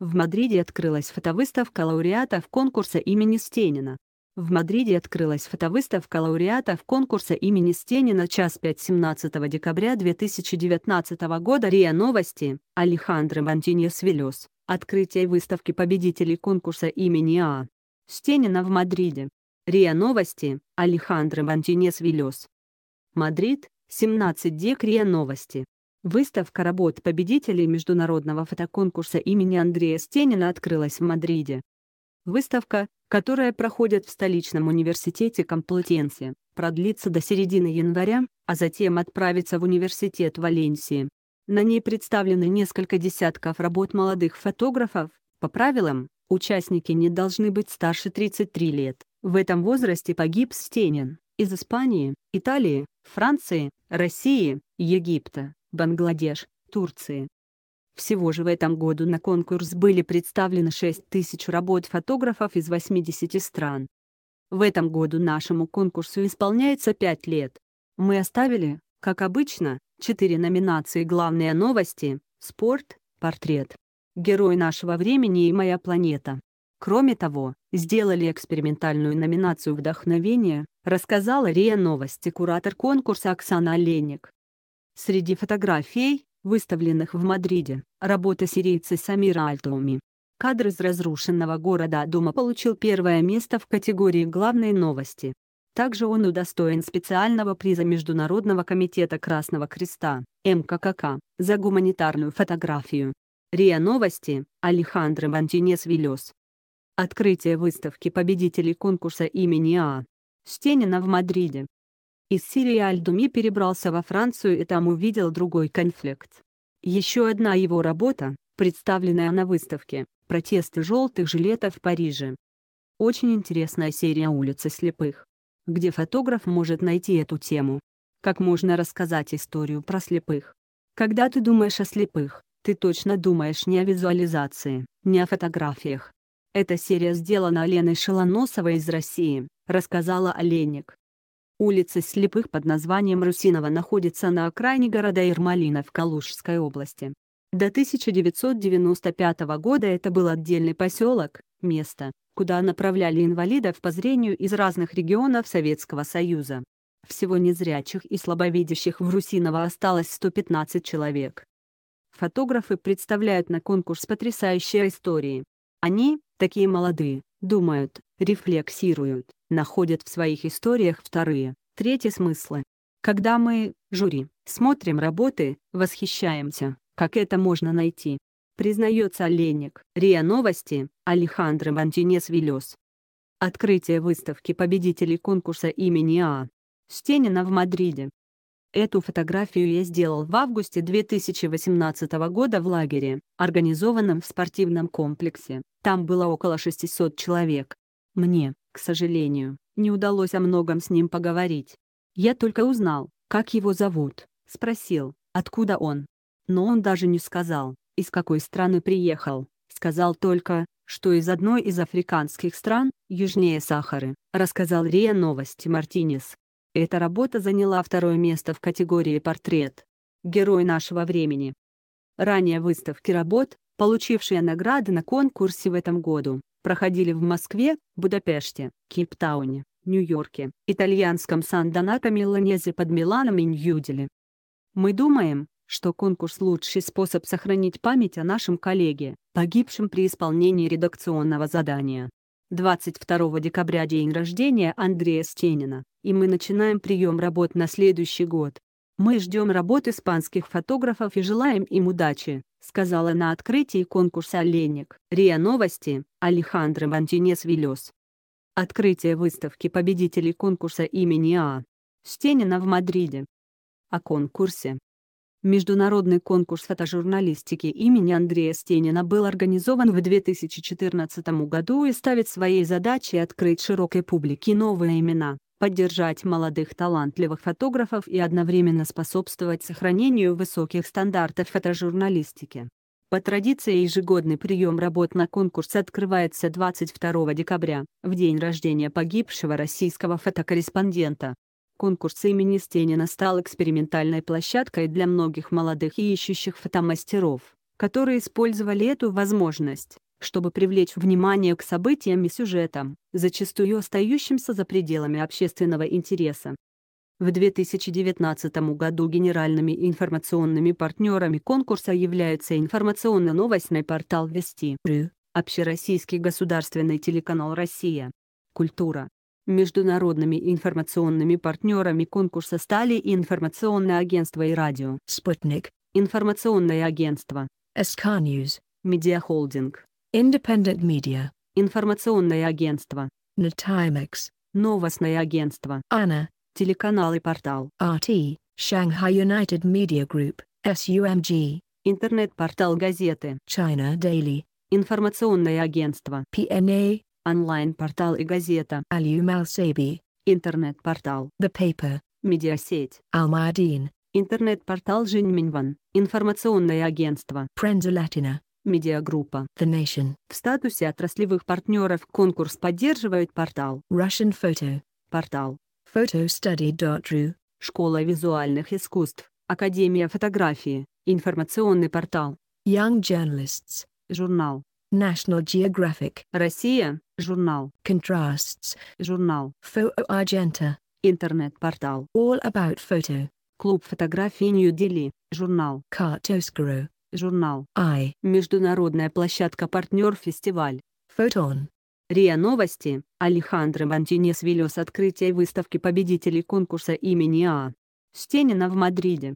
В Мадриде открылась фотовыставка лауреатов конкурса имени Стенина. В Мадриде открылась фотовыставка лауреатов конкурса имени Стенина час 5 17 декабря 2019 года РИА Новости, Алехандро Монтиньес Велес, открытие выставки победителей конкурса имени А. Стенина в Мадриде. РИА Новости, Алехандро Монтиньес Велес. Мадрид, 17 дек РИА Новости. Выставка работ победителей международного фотоконкурса имени Андрея Стенина открылась в Мадриде. Выставка, которая проходит в столичном университете Комплутенсе, продлится до середины января, а затем отправится в университет Валенсии. На ней представлены несколько десятков работ молодых фотографов. По правилам, участники не должны быть старше 33 лет. В этом возрасте погиб Стенин из Испании, Италии, Франции, России, Египта. Бангладеш, Турции. Всего же в этом году на конкурс были представлены 6 тысяч работ фотографов из 80 стран. В этом году нашему конкурсу исполняется 5 лет. Мы оставили, как обычно, 4 номинации «Главные новости», «Спорт», «Портрет», «Герой нашего времени» и «Моя планета». Кроме того, сделали экспериментальную номинацию «Вдохновение», рассказала РИА Новости куратор конкурса Оксана Оленик. Среди фотографий, выставленных в Мадриде, работа сирийца Самира Альтауми. Кадр из разрушенного города Дума получил первое место в категории «Главные новости». Также он удостоен специального приза Международного комитета Красного Креста, МККК, за гуманитарную фотографию. РИА Новости, Алехандро Мантинес Вильос. Открытие выставки победителей конкурса имени А. Стенина в Мадриде из Сирии Альдуми перебрался во Францию и там увидел другой конфликт. Еще одна его работа, представленная на выставке «Протесты желтых жилетов в Париже». Очень интересная серия «Улицы слепых», где фотограф может найти эту тему. Как можно рассказать историю про слепых? Когда ты думаешь о слепых, ты точно думаешь не о визуализации, не о фотографиях. Эта серия сделана Леной Шелоносовой из России, рассказала Оленик. Улица Слепых под названием Русинова находится на окраине города Ермолина в Калужской области. До 1995 года это был отдельный поселок, место, куда направляли инвалидов по зрению из разных регионов Советского Союза. Всего незрячих и слабовидящих в Русиново осталось 115 человек. Фотографы представляют на конкурс потрясающие истории. Они, такие молодые, думают, рефлексируют, находят в своих историях вторые, третьи смыслы. Когда мы, жюри, смотрим работы, восхищаемся, как это можно найти. Признается Леник, РИА Новости, Алехандро Мантинес Вильос. Открытие выставки победителей конкурса имени А. Стенина в Мадриде. Эту фотографию я сделал в августе 2018 года в лагере, организованном в спортивном комплексе. Там было около 600 человек. Мне, к сожалению, не удалось о многом с ним поговорить. Я только узнал, как его зовут, спросил, откуда он. Но он даже не сказал, из какой страны приехал, сказал только, что из одной из африканских стран, южнее Сахары, рассказал РИА Новости Мартинес. Эта работа заняла второе место в категории «Портрет». Герой нашего времени. Ранее выставки работ, получившие награды на конкурсе в этом году, проходили в Москве, Будапеште, Кейптауне, Нью-Йорке, итальянском Сан-Донато Миланезе под Миланом и Ньюделе. Мы думаем, что конкурс – лучший способ сохранить память о нашем коллеге, погибшем при исполнении редакционного задания. 22 декабря день рождения Андрея Стенина, и мы начинаем прием работ на следующий год. Мы ждем работы испанских фотографов и желаем им удачи, сказала на открытии конкурса «Ленник». РИА Новости, Алехандро Мантинес Вильос. Открытие выставки победителей конкурса имени А. Стенина в Мадриде. О конкурсе. Международный конкурс фотожурналистики имени Андрея Стенина был организован в 2014 году и ставит своей задачей открыть широкой публике новые имена, поддержать молодых талантливых фотографов и одновременно способствовать сохранению высоких стандартов фотожурналистики. По традиции ежегодный прием работ на конкурс открывается 22 декабря, в день рождения погибшего российского фотокорреспондента. Конкурс имени Стенина стал экспериментальной площадкой для многих молодых и ищущих фотомастеров, которые использовали эту возможность, чтобы привлечь внимание к событиям и сюжетам, зачастую остающимся за пределами общественного интереса. В 2019 году генеральными информационными партнерами конкурса являются информационно-новостный портал «Вести.ру», Общероссийский государственный телеканал «Россия», «Культура». Международными информационными партнерами конкурса стали информационное агентство и радио «Спутник», информационное агентство «СК News», медиахолдинг. Independent Media. Информационное агентство. Natimex. Новостное агентство. Anna. Телеканал и портал. RT. Shanghai United Media Group. SUMG. Интернет-портал газеты. China Daily. Информационное агентство. PNA. Онлайн-портал и газета. Alumal Sabi. Интернет-портал. The Paper. Медиасеть. Almadin. Интернет-портал Жиньминьван. Информационное агентство. Prenda Latina. Медиагруппа The Nation. В статусе отраслевых партнеров конкурс поддерживает портал Russian Photo. Портал photostudy.ru. Школа визуальных искусств. Академия фотографии. Информационный портал. Young Journalists. Журнал. National Geographic. Россия. Журнал. Contrasts. Журнал. Photo Argenta. Интернет-портал. All About Photo. Клуб фотографии Нью-Дели. Журнал. Картоскаро. Журнал. Ай. Международная площадка-партнер фестиваль. Фотон. РИА Новости. Алехандро Мантинес Вильос открытие выставки победителей конкурса имени А. Стенина в Мадриде.